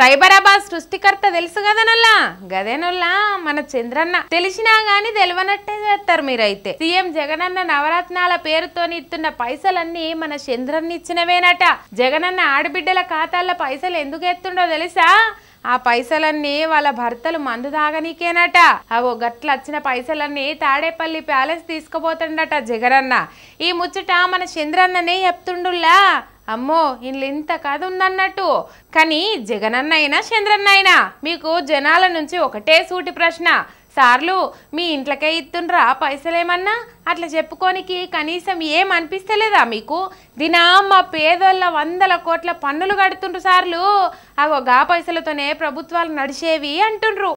సైబరాబాద్ సృష్టికర్త తెలుసు గదే గదేనుల్లా మన చంద్రన్న తెలిసినా గాని తెలివనట్టే చేస్తారు మీరైతే సీఎం జగనన్న నవరత్నాల పేరుతోని ఇస్తున్న పైసలన్నీ మన చంద్రన్ని ఇచ్చినవేనట జగనన్న ఆడబిడ్డల ఖాతాల్లో పైసలు ఎందుకు ఎత్తుండో తెలుసా ఆ పైసలన్నీ వాళ్ళ భర్తలు మందు తాగనీకేనట అవో గట్ల వచ్చిన పైసలన్నీ తాడేపల్లి ప్యాలెస్ తీసుకుపోతుండట జగనన్న ఈ ముచ్చట మన చంద్రన్ననే చెప్తుండుల్లా అమ్మో వీళ్ళు ఇంత కాదు ఉందన్నట్టు కానీ జగనన్న అయినా చంద్రన్న అయినా మీకు జనాల నుంచి ఒకటే సూటి ప్రశ్న సార్లు మీ ఇంట్లకే ఇస్తుండ్రా పైసలేమన్నా అట్లా చెప్పుకోనికి కనీసం ఏం అనిపిస్తలేదా మీకు దినా మా పేదోళ్ళ వందల కోట్ల పన్నులు కడుతుండ్రు సార్లు అవి గా పైసలతోనే ప్రభుత్వాలు నడిచేవి అంటుండ్రు